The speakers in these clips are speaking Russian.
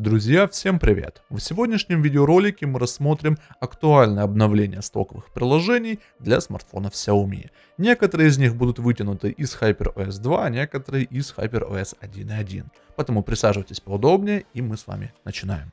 Друзья, всем привет! В сегодняшнем видеоролике мы рассмотрим актуальное обновление стоковых приложений для смартфонов Xiaomi. Некоторые из них будут вытянуты из HyperOS 2, а некоторые из HyperOS 1.1. Поэтому присаживайтесь поудобнее и мы с вами начинаем.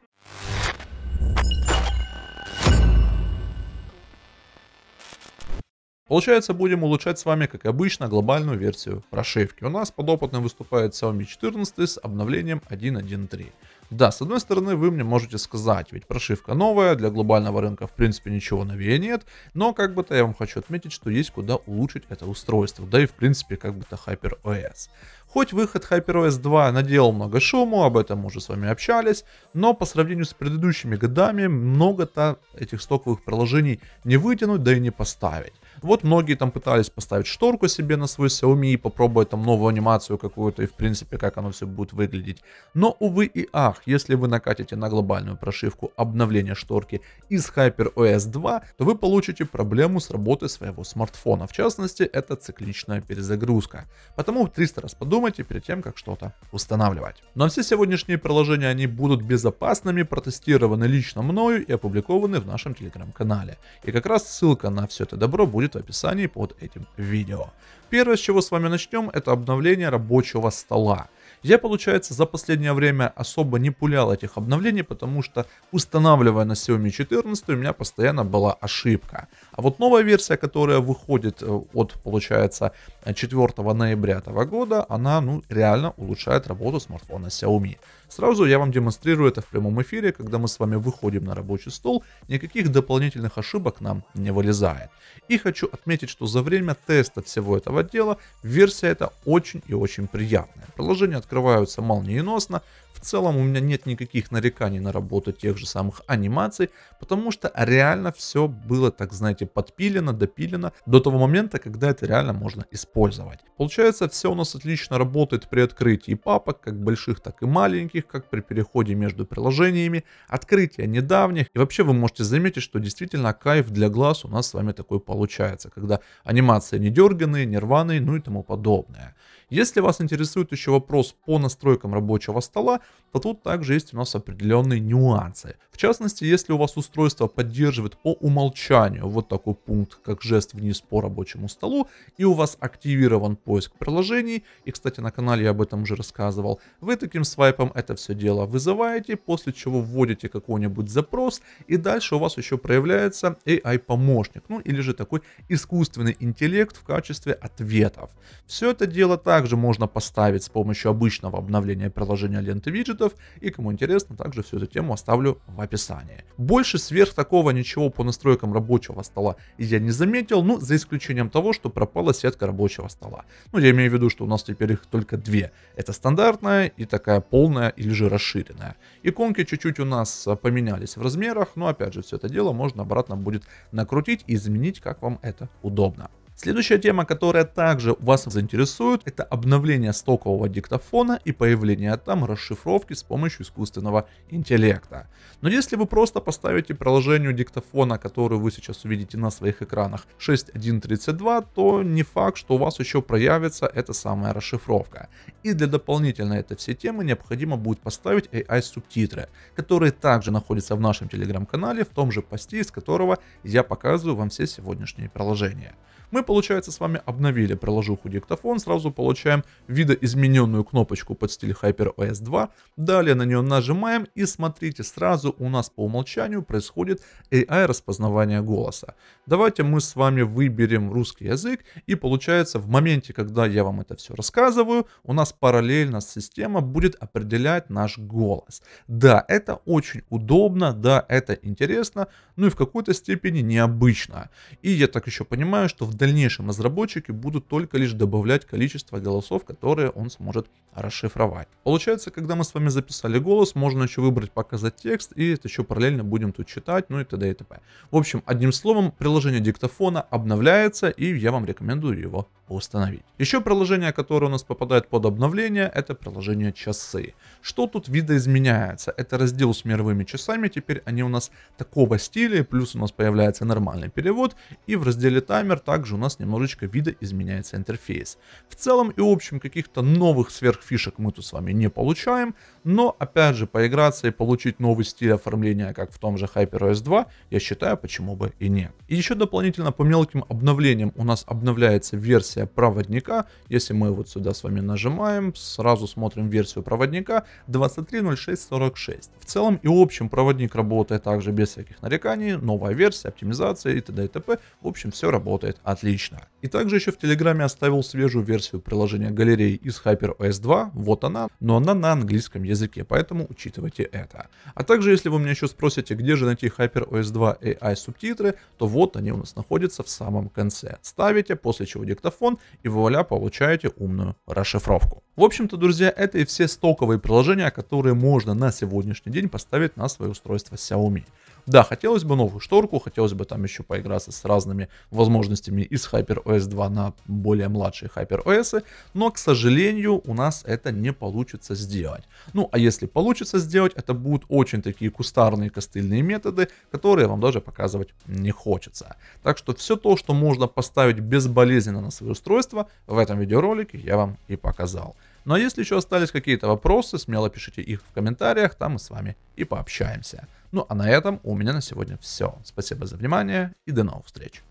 Получается, будем улучшать с вами, как обычно, глобальную версию прошивки. У нас подопытным выступает Xiaomi 14 с обновлением 1.1.3. Да, с одной стороны, вы мне можете сказать, ведь прошивка новая, для глобального рынка в принципе ничего новее нет, но как бы то я вам хочу отметить, что есть куда улучшить это устройство, да и в принципе как бы то HyperOS. Хоть выход HyperOS 2 наделал много шуму, об этом мы уже с вами общались, но по сравнению с предыдущими годами много-то этих стоковых приложений не вытянуть, да и не поставить. Вот многие там пытались поставить шторку себе на свой Xiaomi и попробовать там новую анимацию какую-то и в принципе как оно все будет выглядеть. Но увы и ах, если вы накатите на глобальную прошивку обновления шторки из HyperOS 2, то вы получите проблему с работой своего смартфона. В частности, это цикличная перезагрузка. Потому 300 раз подумайте перед тем, как что-то устанавливать. Но ну, а все сегодняшние приложения, они будут безопасными, протестированы лично мною и опубликованы в нашем телеграм-канале. И как раз ссылка на все это добро будет будет в описании под этим видео. Первое, с чего с вами начнем, это обновление рабочего стола. Я, получается, за последнее время особо не пулял этих обновлений, потому что устанавливая на Xiaomi 14 у меня постоянно была ошибка. А вот новая версия, которая выходит э, от, получается, 4 ноября этого года, она ну, реально улучшает работу смартфона Xiaomi. Сразу я вам демонстрирую это в прямом эфире, когда мы с вами выходим на рабочий стол, никаких дополнительных ошибок нам не вылезает. И хочу отметить, что за время теста всего этого дела версия эта очень и очень приятная. Приложения открываются молниеносно, в целом у меня нет никаких нареканий на работу тех же самых анимаций, потому что реально все было, так знаете, подпилено, допилено до того момента, когда это реально можно использовать. Получается, все у нас отлично работает при открытии папок, как больших, так и маленьких таких как при переходе между приложениями, открытие недавних. И вообще вы можете заметить, что действительно кайф для глаз у нас с вами такой получается, когда анимация не дерганые, не рваные, ну и тому подобное. Если вас интересует еще вопрос по настройкам рабочего стола, то тут также есть у нас определенные нюансы. В частности, если у вас устройство поддерживает по умолчанию вот такой пункт, как жест вниз по рабочему столу, и у вас активирован поиск приложений, и, кстати, на канале я об этом уже рассказывал, вы таким свайпом это все дело вызываете, после чего вводите какой-нибудь запрос, и дальше у вас еще проявляется AI-помощник, ну или же такой искусственный интеллект в качестве ответов. Все это дело так также можно поставить с помощью обычного обновления приложения ленты виджетов, и кому интересно, также всю эту тему оставлю в описании. Больше сверх такого ничего по настройкам рабочего стола я не заметил, ну, за исключением того, что пропала сетка рабочего стола. Ну, я имею в виду, что у нас теперь их только две. Это стандартная и такая полная или же расширенная. Иконки чуть-чуть у нас а, поменялись в размерах, но опять же, все это дело можно обратно будет накрутить и изменить, как вам это удобно. Следующая тема, которая также вас заинтересует, это обновление стокового диктофона и появление там расшифровки с помощью искусственного интеллекта. Но если вы просто поставите приложению диктофона, которую вы сейчас увидите на своих экранах 6.1.32, то не факт, что у вас еще проявится эта самая расшифровка. И для дополнительной этой всей темы необходимо будет поставить AI-субтитры, которые также находятся в нашем телеграм-канале, в том же посте, из которого я показываю вам все сегодняшние приложения. Мы получается, с вами обновили приложуху диктофон, сразу получаем видоизмененную кнопочку под стиль HyperOS 2. Далее на нее нажимаем и смотрите, сразу у нас по умолчанию происходит AI распознавание голоса. Давайте мы с вами выберем русский язык и получается в моменте, когда я вам это все рассказываю, у нас параллельно система будет определять наш голос. Да, это очень удобно, да, это интересно, ну и в какой-то степени необычно. И я так еще понимаю, что в дальнейшем дальнейшем разработчики будут только лишь добавлять количество голосов, которые он сможет расшифровать. Получается, когда мы с вами записали голос, можно еще выбрать показать текст, и это еще параллельно будем тут читать, ну и т.д. и т.п. В общем, одним словом, приложение диктофона обновляется, и я вам рекомендую его установить. Еще приложение, которое у нас попадает под обновление, это приложение часы. Что тут видоизменяется? Это раздел с мировыми часами, теперь они у нас такого стиля, плюс у нас появляется нормальный перевод, и в разделе таймер также у нас немножечко видоизменяется интерфейс. В целом и общем каких-то новых сверхфишек мы тут с вами не получаем, но, опять же, поиграться и получить новый стиль оформления, как в том же HyperOS 2, я считаю, почему бы и нет. И еще дополнительно по мелким обновлениям у нас обновляется версия проводника. Если мы вот сюда с вами нажимаем, сразу смотрим версию проводника 23.06.46. В целом и общем проводник работает также без всяких нареканий, новая версия, оптимизация и т.д. и т.п. В общем, все работает отлично. И также еще в Телеграме оставил свежую версию приложения галереи из hyperos 2, вот она, но она на английском языке, поэтому учитывайте это. А также, если вы меня еще спросите, где же найти hyperos 2 AI субтитры, то вот они у нас находятся в самом конце. Ставите, после чего диктофон, и вуаля, получаете умную расшифровку. В общем-то, друзья, это и все стоковые приложения, которые можно на сегодняшний день поставить на свое устройство Xiaomi. Да, хотелось бы новую шторку, хотелось бы там еще поиграться с разными возможностями из HyperOS 2 на более младшие HyperOS, но, к сожалению, у нас это не получится сделать. Ну, а если получится сделать, это будут очень такие кустарные костыльные методы, которые вам даже показывать не хочется. Так что все то, что можно поставить безболезненно на свое устройство, в этом видеоролике я вам и показал. Ну а если еще остались какие-то вопросы, смело пишите их в комментариях, там мы с вами и пообщаемся. Ну а на этом у меня на сегодня все. Спасибо за внимание и до новых встреч.